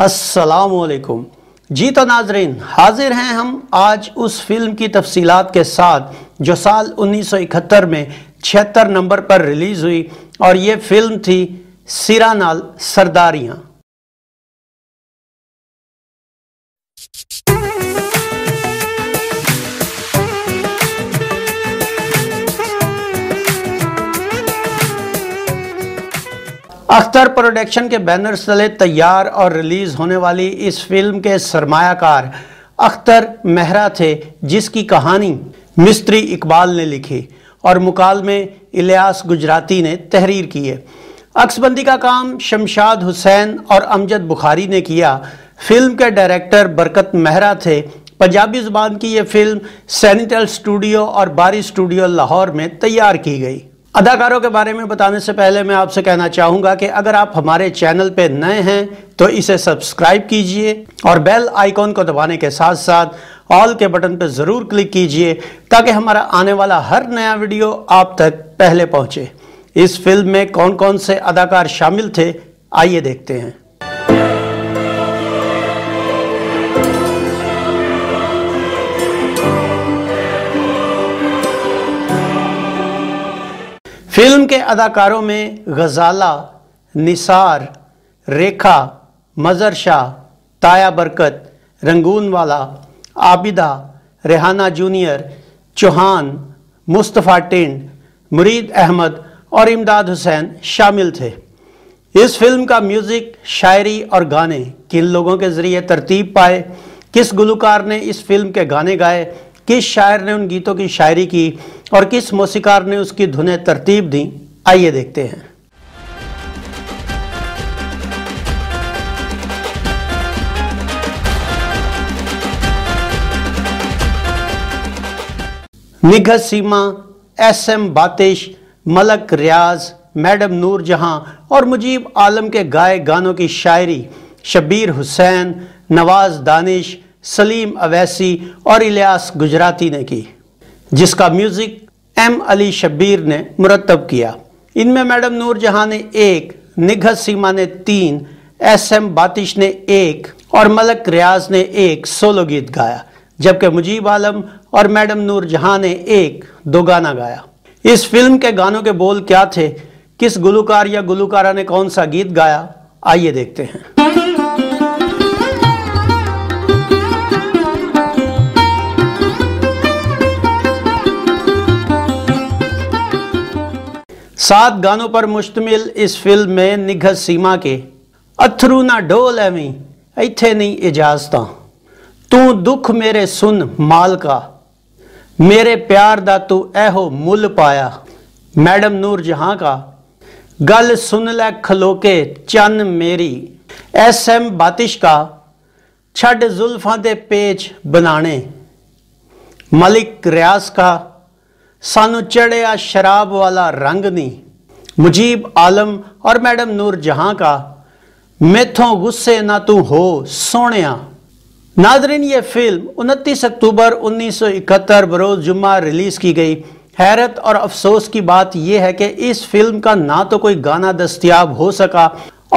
असलकुम जी तो नाजरीन हाजिर हैं हम आज उस फिल्म की तफसीत के साथ जो साल 1971 में छिहत्तर नंबर पर रिलीज़ हुई और ये फिल्म थी सिरा नाल सरदारियाँ अख्तर प्रोडक्शन के बैनर तले तैयार और रिलीज़ होने वाली इस फिल्म के सरमाकार अख्तर मेहरा थे जिसकी कहानी मिस्त्री इकबाल ने लिखी और मुकाल में इलियास गुजराती ने तहरीर किए अक्सबंदी का काम शमशाद हुसैन और अमजद बुखारी ने किया फिल्म के डायरेक्टर बरकत मेहरा थे पंजाबी ज़ुबान की ये फिल्म सैनिटल स्टूडियो और बारी स्टूडियो लाहौर में तैयार की गई अदाकारों के बारे में बताने से पहले मैं आपसे कहना चाहूँगा कि अगर आप हमारे चैनल पर नए हैं तो इसे सब्सक्राइब कीजिए और बेल आइकॉन को दबाने के साथ साथ ऑल के बटन पर ज़रूर क्लिक कीजिए ताकि हमारा आने वाला हर नया वीडियो आप तक पहले पहुँचे इस फिल्म में कौन कौन से अदाकार शामिल थे आइए देखते हैं फिल्म के अदाकारों में गजाला निसार रेखा मज़र शाह ताया बरकत रंगून वाला आबिदा रेहाना जूनियर चौहान मुस्तफ़ा टिंड मुरीद अहमद और इमदाद हुसैन शामिल थे इस फिल्म का म्यूज़िक शायरी और गाने किन लोगों के ज़रिए तरतीब पाए किस गुलकार ने इस फिल्म के गाने गाए किस शायर ने उन गीतों की शायरी की और किस मौसीकार ने उसकी धुनें तरतीब दी आइए देखते हैं निघ Seema S M Batish Malak Riyaz madam Noor Jahan और मुजीब आलम के गाए गानों की शायरी शबीर हुसैन नवाज दानिश सलीम अवैसी और इलियास गुजराती ने की जिसका म्यूज़िक एम अली शब्बीर ने मुरतब किया इनमें मैडम नूर जहां ने एक निघत सीमा ने तीन एस एम बातिश ने एक और मलक रियाज ने एक सोलो गीत गाया जबकि मुजीब आलम और मैडम नूर जहां ने एक दो गाना गाया इस फिल्म के गानों के बोल क्या थे किस गुलकार या गुलकारा ने कौन सा गीत गाया आइए देखते हैं सात गानों पर मुश्तमिल इस फिल्म में निघत सीमा के ਅਥਰੂ ਨਾ ਢੋਲ ਐਵੇਂ ਇੱਥੇ ਨਹੀਂ ਇਜਾਜ਼ਤਾਂ ਤੂੰ ਦੁੱਖ ਮੇਰੇ ਸੁਨ ਮਾਲਕਾ ਮੇਰੇ ਪਿਆਰ ਦਾ ਤੂੰ ਇਹੋ ਮੁੱਲ ਪਾਇਆ ਮੈਡਮ ਨੂਰ ਜਹਾਂ ਕਾ ਗੱਲ ਸੁਣ ਲੈ ਖਲੋਕੇ ਚੰਨ ਮੇਰੀ ਐਸ ਐਮ ਬਾਤਿਸ਼ ਕਾ ਛੱਡ ਜ਼ੁਲਫਾਂ ਦੇ ਪੇਚ ਬਣਾਣੇ ਮਲਿਕ ਰਿਆਸ ਕਾ ਸਾਨੂੰ ਚੜਿਆ ਸ਼ਰਾਬ ਵਾਲਾ ਰੰਗ ਨਹੀਂ मुजीब आलम और मैडम नूर जहां का मेथों गुस्से ना तू हो सोनिया नादरीन ये फिल्म उनतीस अक्टूबर 1971 बरोज जुम्मा रिलीज़ की गई हैरत और अफसोस की बात यह है कि इस फिल्म का ना तो कोई गाना दस्तियाब हो सका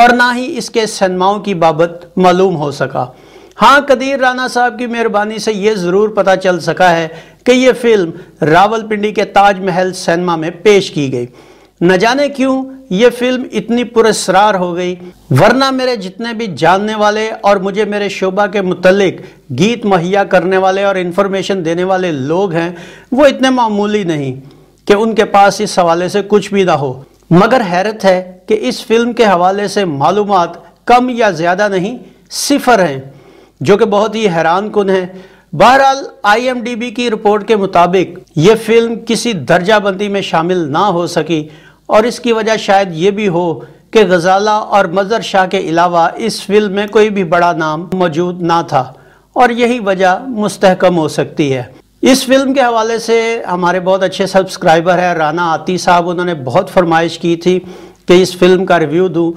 और ना ही इसके सन्माओं की बाबत मालूम हो सका हाँ कदीर राना साहब की मेहरबानी से यह ज़रूर पता चल सका है कि यह फिल्म रावलपिंडी के ताजमहल सिनेमा में पेश की गई न जाने क्यों ये फिल्म इतनी पुरस्कार हो गई वरना मेरे जितने भी जानने वाले और मुझे मेरे शोभा के मुतलिक गीत मुहैया करने वाले और इन्फॉर्मेशन देने वाले लोग हैं वो इतने मामूली नहीं कि उनके पास इस हवाले से कुछ भी ना हो मगर हैरत है कि इस फिल्म के हवाले से मालूम कम या ज़्यादा नहीं सिफर हैं जो कि बहुत ही हैरान कन है बहरहाल आईएमडीबी की रिपोर्ट के मुताबिक ये फिल्म किसी दर्जाबंदी में शामिल ना हो सकी और इसकी वजह शायद ये भी हो कि गजाला और मज़र शाह के अलावा इस फिल्म में कोई भी बड़ा नाम मौजूद ना था और यही वजह मुस्तकम हो सकती है इस फिल्म के हवाले से हमारे बहुत अच्छे सब्सक्राइबर हैं राना आती साहब उन्होंने बहुत फरमाइश की थी कि इस फिल्म का रिव्यू दूँ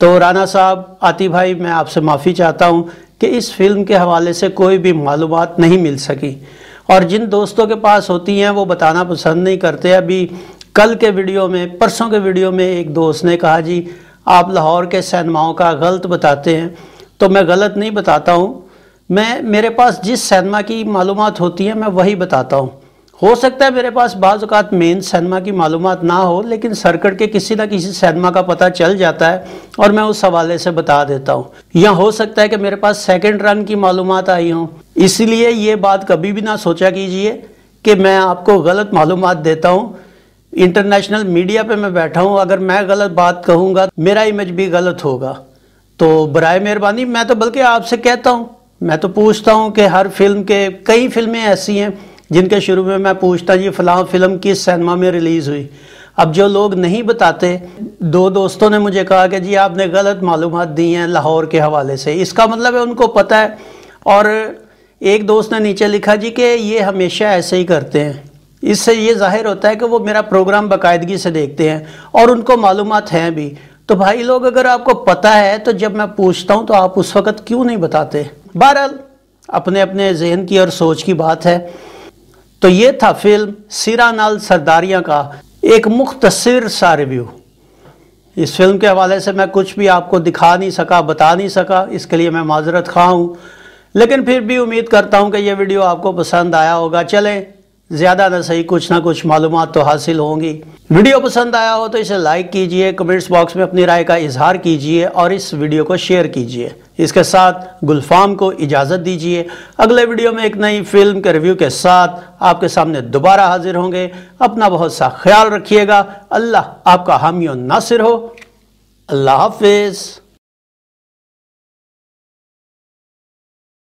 तो राना साहब आती भाई मैं आपसे माफ़ी चाहता हूँ कि इस फिल्म के हवाले से कोई भी मालूम नहीं मिल सकी और जिन दोस्तों के पास होती हैं वो बताना पसंद नहीं करते अभी कल के वीडियो में परसों के वीडियो में एक दोस्त ने कहा जी आप लाहौर के सैनमाओं का गलत बताते हैं तो मैं गलत नहीं बताता हूँ मैं मेरे पास जिस सैनमा की मालूम होती है मैं वही बताता हूँ हो सकता है मेरे पास बाज़ात मेन सैनमा की मालूम ना हो लेकिन सर्कट के किसी ना किसी सैनमा का पता चल जाता है और मैं उस हवाले से बता देता हूँ या हो सकता है कि मेरे पास सेकेंड रन की मालूम आई हों इसलिए ये बात कभी भी ना सोचा कीजिए कि मैं आपको गलत मालूम देता हूँ इंटरनेशनल मीडिया पे मैं बैठा हूँ अगर मैं गलत बात कहूँगा मेरा इमेज भी गलत होगा तो बर मेहरबानी मैं तो बल्कि आपसे कहता हूँ मैं तो पूछता हूँ कि हर फिल्म के कई फिल्में ऐसी हैं जिनके शुरू में मैं पूछता जी फलां फिल्म किस सिनेमा में रिलीज़ हुई अब जो लोग नहीं बताते दो दोस्तों ने मुझे कहा कि जी आपने गलत मालूम दी हैं लाहौर के हवाले से इसका मतलब है उनको पता है और एक दोस्त ने नीचे लिखा जी कि ये हमेशा ऐसे ही करते हैं इससे ये जाहिर होता है कि वो मेरा प्रोग्राम बाकायदगी से देखते हैं और उनको मालूम हैं भी तो भाई लोग अगर आपको पता है तो जब मैं पूछता हूँ तो आप उस वक़्त क्यों नहीं बताते बहरहाल अपने अपने जहन की और सोच की बात है तो ये था फिल्म सिरा नाल सरदारियाँ का एक मुख्तसर सा रिव्यू इस फिल्म के हवाले से मैं कुछ भी आपको दिखा नहीं सका बता नहीं सका इसके लिए मैं माजरत खा हूँ लेकिन फिर भी उम्मीद करता हूँ कि यह वीडियो आपको पसंद आया होगा चलें ज़्यादा ना सही कुछ ना कुछ मालूम तो हासिल होंगी वीडियो पसंद आया हो तो इसे लाइक कीजिए कमेंट्स बॉक्स में अपनी राय का इजहार कीजिए और इस वीडियो को शेयर कीजिए इसके साथ गुलफाम को इजाज़त दीजिए अगले वीडियो में एक नई फिल्म के रिव्यू के साथ आपके सामने दोबारा हाजिर होंगे अपना बहुत सा ख्याल रखिएगा अल्लाह आपका हामी नासिर हो अल्लाह हाफिज़